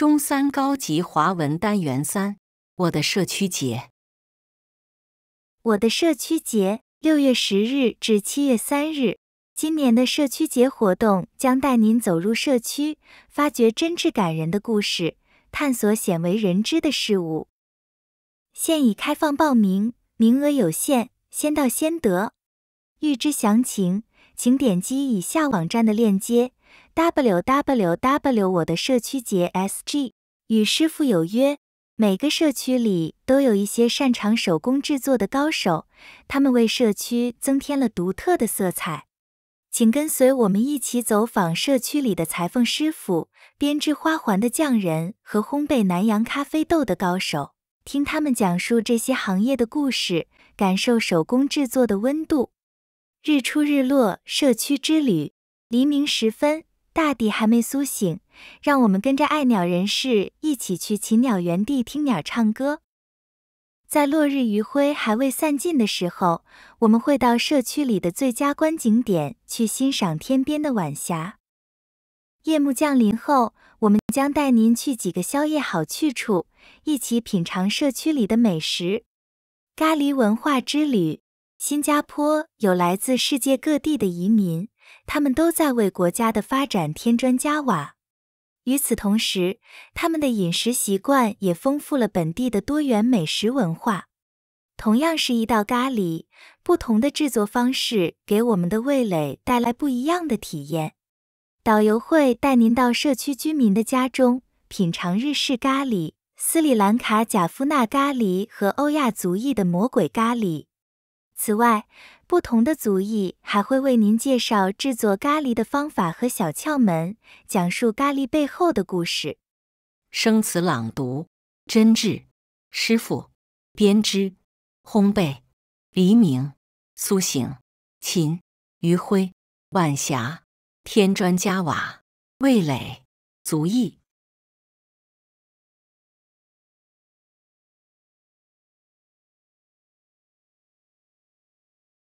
中三高级华文单元三：我的社区节。我的社区节，六月十日至七月三日，今年的社区节活动将带您走入社区，发掘真挚感人的故事，探索鲜为人知的事物。现已开放报名，名额有限，先到先得。欲知详情，请点击以下网站的链接。w w w 我的社区节 s g 与师傅有约。每个社区里都有一些擅长手工制作的高手，他们为社区增添了独特的色彩。请跟随我们一起走访社区里的裁缝师傅、编织花环的匠人和烘焙南洋咖啡豆的高手，听他们讲述这些行业的故事，感受手工制作的温度。日出日落社区之旅，黎明时分。大地还没苏醒，让我们跟着爱鸟人士一起去禽鸟园地听鸟唱歌。在落日余晖还未散尽的时候，我们会到社区里的最佳观景点去欣赏天边的晚霞。夜幕降临后，我们将带您去几个宵夜好去处，一起品尝社区里的美食。咖喱文化之旅，新加坡有来自世界各地的移民。他们都在为国家的发展添砖加瓦。与此同时，他们的饮食习惯也丰富了本地的多元美食文化。同样是一道咖喱，不同的制作方式给我们的味蕾带来不一样的体验。导游会带您到社区居民的家中，品尝日式咖喱、斯里兰卡贾夫纳咖喱和欧亚族裔的魔鬼咖喱。此外，不同的族裔还会为您介绍制作咖喱的方法和小窍门，讲述咖喱背后的故事。生词朗读：真挚、师傅、编织、烘焙、黎明、苏醒、琴、余晖、晚霞、添砖加瓦、味蕾、族裔。